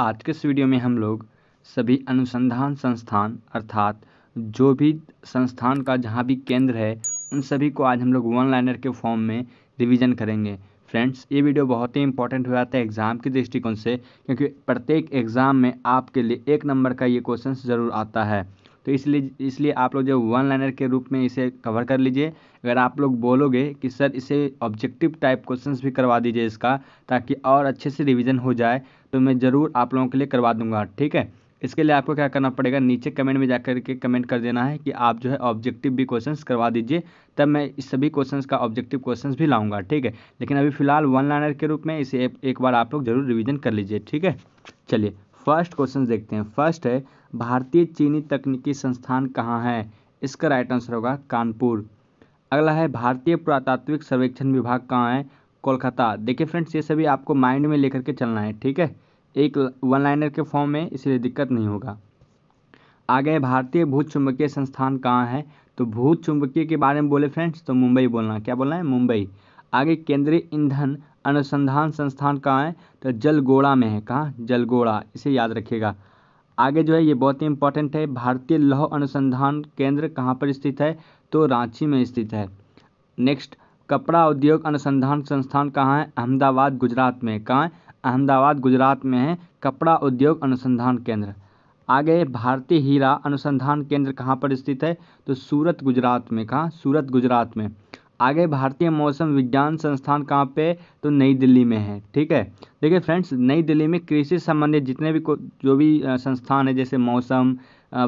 आज के इस वीडियो में हम लोग सभी अनुसंधान संस्थान अर्थात जो भी संस्थान का जहाँ भी केंद्र है उन सभी को आज हम लोग वन लाइनर के फॉर्म में रिवीजन करेंगे फ्रेंड्स ये वीडियो बहुत ही इंपॉर्टेंट हो जाता है एग्ज़ाम के दृष्टिकोण से क्योंकि प्रत्येक एग्ज़ाम में आपके लिए एक नंबर का ये क्वेश्चन ज़रूर आता है तो इसलिए इसलिए आप लोग जो वन लाइनर के रूप में इसे कवर कर लीजिए अगर आप लोग बोलोगे कि सर इसे ऑब्जेक्टिव टाइप क्वेश्चन भी करवा दीजिए इसका ताकि और अच्छे से रिविज़न हो जाए तो मैं ज़रूर आप लोगों के लिए करवा दूंगा ठीक है इसके लिए आपको क्या करना पड़ेगा नीचे कमेंट में जा के कमेंट कर देना है कि आप जो है ऑब्जेक्टिव भी क्वेश्चंस करवा दीजिए तब मैं इस सभी क्वेश्चंस का ऑब्जेक्टिव क्वेश्चंस भी लाऊंगा ठीक है लेकिन अभी फिलहाल वन लाइनर के रूप में इसे एक बार आप लोग जरूर रिविजन कर लीजिए ठीक है चलिए फर्स्ट क्वेश्चन देखते हैं फर्स्ट है भारतीय चीनी तकनीकी संस्थान कहाँ है इसका राइट आंसर होगा कानपुर अगला है भारतीय पुरातात्विक सर्वेक्षण विभाग कहाँ है कोलकाता देखिए फ्रेंड्स ये सभी आपको माइंड में लेकर के चलना है ठीक है एक वन लाइनर के फॉर्म में इसलिए दिक्कत नहीं होगा आगे भारतीय भूत चुंबकीय संस्थान कहाँ है तो भूत चुंबकीय के बारे में बोले फ्रेंड्स तो मुंबई बोलना क्या बोलना है मुंबई आगे केंद्रीय ईंधन अनुसंधान संस्थान कहाँ है तो जलगोड़ा में है कहाँ जलगोड़ा इसे याद रखिएगा आगे जो है ये बहुत ही इंपॉर्टेंट है भारतीय लौह अनुसंधान केंद्र कहाँ पर स्थित है तो रांची में स्थित है नेक्स्ट कपड़ा उद्योग अनुसंधान संस्थान कहाँ है अहमदाबाद गुजरात में कहाँ है अहमदाबाद गुजरात में है कपड़ा उद्योग अनुसंधान केंद्र आगे भारतीय हीरा अनुसंधान केंद्र कहाँ पर स्थित है तो सूरत गुजरात में कहाँ सूरत गुजरात में आगे भारतीय मौसम विज्ञान संस्थान कहाँ पे तो नई दिल्ली में है ठीक है देखिए फ्रेंड्स नई दिल्ली में कृषि संबंधित जितने भी को जो भी संस्थान है जैसे मौसम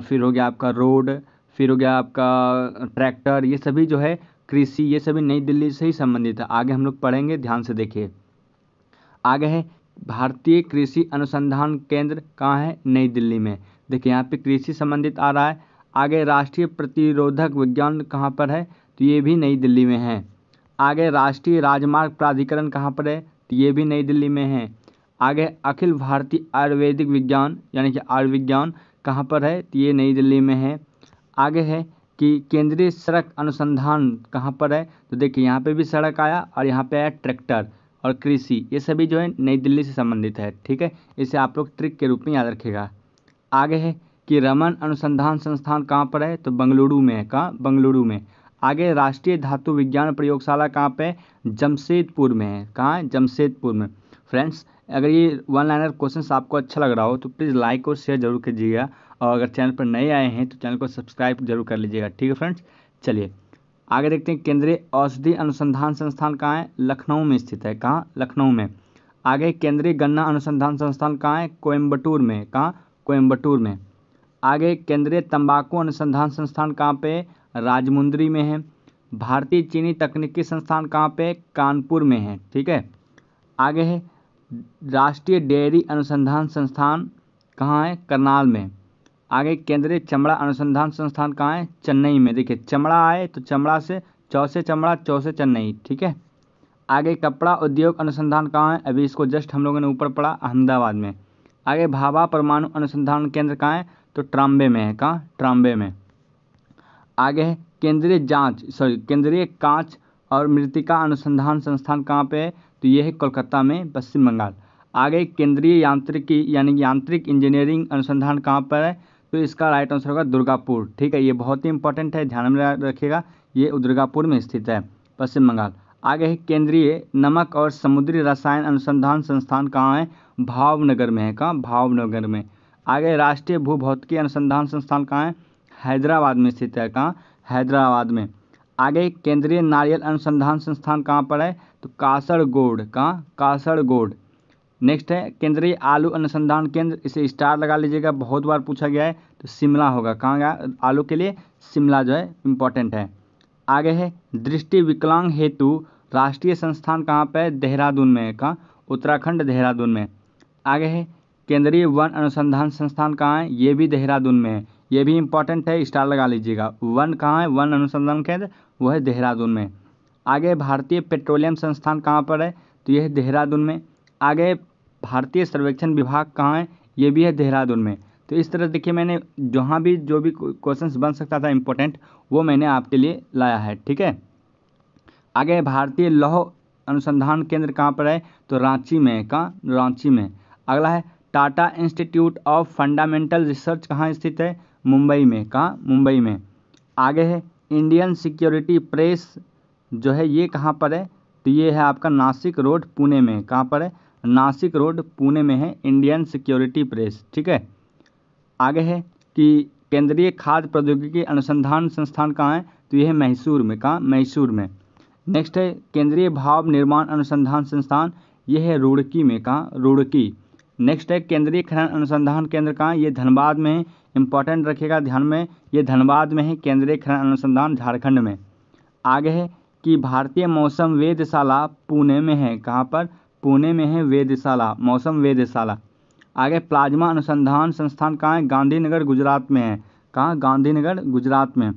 फिर हो गया आपका रोड फिर हो गया आपका ट्रैक्टर ये सभी जो है कृषि ये सभी नई दिल्ली से ही संबंधित है आगे हम लोग पढ़ेंगे ध्यान से देखिए आगे है भारतीय कृषि अनुसंधान केंद्र कहाँ है नई दिल्ली में देखिए यहाँ पे कृषि संबंधित आ रहा है आगे राष्ट्रीय प्रतिरोधक विज्ञान कहाँ पर है तो ये भी नई दिल्ली में है आगे राष्ट्रीय राजमार्ग प्राधिकरण कहाँ पर है तो ये भी नई दिल्ली में है आगे अखिल भारतीय आयुर्वेदिक विज्ञान यानी कि आयुर्विज्ञान कहाँ पर है तो ये नई दिल्ली में है आगे है कि केंद्रीय सड़क अनुसंधान कहाँ पर है तो देखिए यहाँ पे भी सड़क आया और यहाँ पे आया ट्रैक्टर और कृषि ये सभी जो है नई दिल्ली से संबंधित है ठीक है इसे आप लोग ट्रिक के रूप में याद रखेगा आगे है कि रमन अनुसंधान संस्थान कहाँ पर है तो बंगलुरु में है कहाँ बंगलुरु में आगे राष्ट्रीय धातु विज्ञान प्रयोगशाला कहाँ पे जमशेदपुर में है कहाँ जमशेदपुर में फ्रेंड्स अगर ये वन लाइनर क्वेश्चन आपको अच्छा लग रहा हो तो प्लीज़ लाइक और शेयर जरूर कीजिएगा और अगर चैनल पर नए आए हैं तो चैनल को सब्सक्राइब जरूर कर लीजिएगा ठीक है फ्रेंड्स चलिए आगे देखते हैं केंद्रीय औषधि अनुसंधान संस्थान कहाँ है लखनऊ में स्थित है कहाँ लखनऊ में आगे केंद्रीय गन्ना अनुसंधान संस्थान कहाँ है कोयम्बटूर में कहाँ कोयम्बटूर में आगे केंद्रीय तंबाकू अनुसंधान संस्थान कहाँ पे राजमुंद्री में है भारतीय चीनी तकनीकी संस्थान कहाँ पे कानपुर में है ठीक है आगे है राष्ट्रीय डेयरी अनुसंधान संस्थान कहाँ है करनाल में आगे केंद्रीय चमड़ा अनुसंधान संस्थान कहाँ है चेन्नई में देखिए चमड़ा आए तो चमड़ा से चौसे चमड़ा चौसे चेन्नई ठीक है आगे कपड़ा उद्योग अनुसंधान कहाँ है अभी इसको जस्ट हम लोगों ने ऊपर पढ़ा अहमदाबाद में आगे भाभा परमाणु अनुसंधान केंद्र कहाँ है तो ट्राम्बे में है कहाँ ट्राम्बे में आगे है केंद्रीय जाँच सॉरी केंद्रीय कांच और मृतिका अनुसंधान संस्थान कहाँ पे है तो ये है कोलकाता में पश्चिम बंगाल आगे केंद्रीय यांत्रिकी यानी यांत्रिक इंजीनियरिंग अनुसंधान कहाँ पर है तो इसका राइट आंसर होगा दुर्गापुर ठीक है ये बहुत ही इंपॉर्टेंट है ध्यान में रखिएगा ये दुर्गापुर में स्थित है पश्चिम बंगाल आगे है केंद्रीय नमक और समुद्री रसायन अनुसंधान संस्थान कहाँ है भावनगर में है कहाँ भावनगर में आगे राष्ट्रीय भौतिकी अनुसंधान संस्थान कहाँ है हैदराबाद में स्थित है कहाँ हैदराबाद में आगे केंद्रीय नारियल अनुसंधान संस्थान कहाँ पर है तो कासरगोड कहाँ कासरगोड नेक्स्ट है केंद्रीय आलू अनुसंधान केंद्र इसे स्टार लगा लीजिएगा बहुत बार पूछा गया है तो शिमला होगा कहाँ गया आलू के लिए शिमला जो है इम्पोर्टेंट है आगे है दृष्टि विकलांग हेतु राष्ट्रीय संस्थान कहाँ पर है देहरादून में है कहाँ उत्तराखंड देहरादून में आगे है केंद्रीय वन अनुसंधान संस्थान कहाँ है ये भी देहरादून में है ये भी इंपॉर्टेंट है स्टार लगा लीजिएगा वन कहाँ है वन अनुसंधान केंद्र वो है देहरादून में आगे भारतीय पेट्रोलियम संस्थान कहाँ पर है तो यह है देहरादून में आगे भारतीय सर्वेक्षण विभाग कहाँ है ये भी है देहरादून में तो इस तरह देखिए मैंने जहाँ भी जो भी क्वेश्चंस बन सकता था इम्पोर्टेंट वो मैंने आपके लिए लाया है ठीक है आगे भारतीय लौह अनुसंधान केंद्र कहाँ पर है तो रांची में कहाँ रांची में अगला है Tata Institute of Fundamental Research कहाँ स्थित है मुंबई में कहाँ मुंबई में आगे है इंडियन सिक्योरिटी प्रेस जो है ये कहाँ पर है तो ये है आपका नासिक रोड पुणे में कहाँ पर है नासिक रोड पुणे में है इंडियन सिक्योरिटी प्रेस ठीक है आगे है कि केंद्रीय खाद्य प्रौद्योगिकी अनुसंधान संस्थान कहाँ है तो यह है मैसूर में कहाँ मैसूर में नेक्स्ट है केंद्रीय भाव निर्माण अनुसंधान संस्थान ये है रुड़की में कहाँ रुड़की नेक्स्ट है केंद्रीय खनन अनुसंधान केंद्र कहाँ ये धनबाद में है इम्पॉर्टेंट रखिएगा ध्यान में ये धनबाद में है केंद्रीय खनन अनुसंधान झारखंड में आगे है कि भारतीय मौसम वेधशाला पुणे में है कहाँ पर पुणे में है वेधशाला मौसम वेधशाला आगे प्लाज्मा अनुसंधान संस्थान कहाँ है गांधीनगर गुजरात में है कहाँ गांधीनगर गुजरात में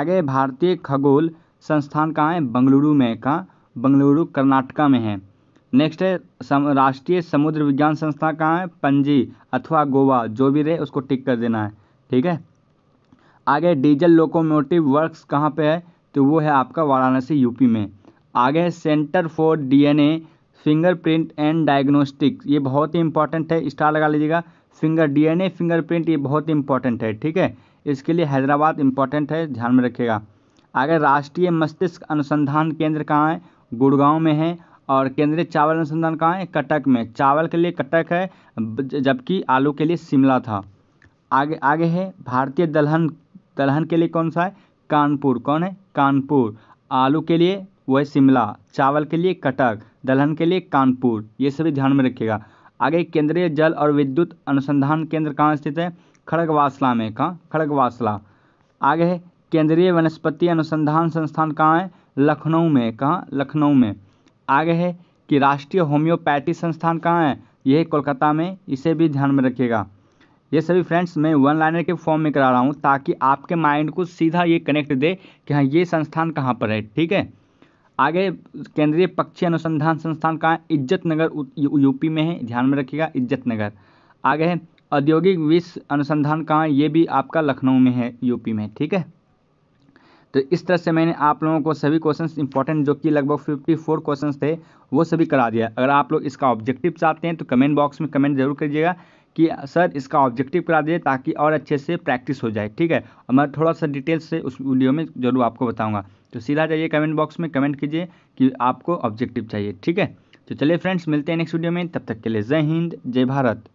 आगे भारतीय खगोल संस्थान कहाँ है बंगलुरु में कहाँ बंगलुरु कर्नाटका में है नेक्स्ट है सम राष्ट्रीय समुद्र विज्ञान संस्था कहाँ है पंजी अथवा गोवा जो भी रहे उसको टिक कर देना है ठीक है आगे डीजल लोकोमोटिव वर्क्स कहाँ पे है तो वो है आपका वाराणसी यूपी में आगे है Centre for DNA fingerprint and diagnostic ये बहुत ही इंपॉर्टेंट है स्टार लगा लीजिएगा फिंगर डीएनए फिंगरप्रिंट ये बहुत ही इंपॉर्टेंट है ठीक है इसके लिए हैदराबाद इंपॉर्टेंट है ध्यान में रखिएगा आगे राष्ट्रीय मस्तिष्क अनुसंधान केंद्र कहाँ है गुड़गांव में है और केंद्रीय चावल अनुसंधान कहाँ है कटक में चावल के लिए कटक है जबकि आलू के लिए शिमला था आगे आगे है भारतीय दलहन दलहन के लिए कौन सा है कानपुर कौन है कानपुर आलू के लिए वह शिमला चावल के लिए कटक दलहन के लिए कानपुर ये सभी ध्यान में रखिएगा आगे केंद्रीय जल और विद्युत अनुसंधान केंद्र कहाँ स्थित है खड़गवासला में कहाँ खड़गवासला आगे है केंद्रीय वनस्पति अनुसंधान संस्थान कहाँ है लखनऊ में कहाँ लखनऊ में आगे है कि राष्ट्रीय होम्योपैथी संस्थान कहाँ है यह कोलकाता में इसे भी ध्यान में रखिएगा ये सभी फ्रेंड्स मैं वन लाइनर के फॉर्म में करा रहा हूँ ताकि आपके माइंड को सीधा ये कनेक्ट दे कि हाँ ये संस्थान कहाँ पर है ठीक है आगे केंद्रीय पक्षी अनुसंधान संस्थान कहाँ इज्जत नगर यूपी में है ध्यान में रखिएगा इज्जत नगर आगे है औद्योगिक विश्व अनुसंधान कहाँ ये भी आपका लखनऊ में है यूपी में ठीक है तो इस तरह से मैंने आप लोगों को सभी क्वेश्चंस इंपॉर्टेंट जो कि लगभग 54 क्वेश्चन थे वो सभी करा दिया अगर आप लोग इसका ऑब्जेक्टिव चाहते हैं तो कमेंट बॉक्स में कमेंट जरूर करिएगा कि सर इसका ऑब्जेक्टिव करा दीजिए ताकि और अच्छे से प्रैक्टिस हो जाए ठीक है और मैं थोड़ा सा डिटेल से उस वीडियो में जरूर आपको बताऊँगा तो सीधा जाइए कमेंट बॉक्स में कमेंट कीजिए कि आपको ऑब्जेक्टिव चाहिए ठीक है तो चलिए फ्रेंड्स मिलते हैं नेक्स्ट वीडियो में तब तक के लिए जय हिंद जय भारत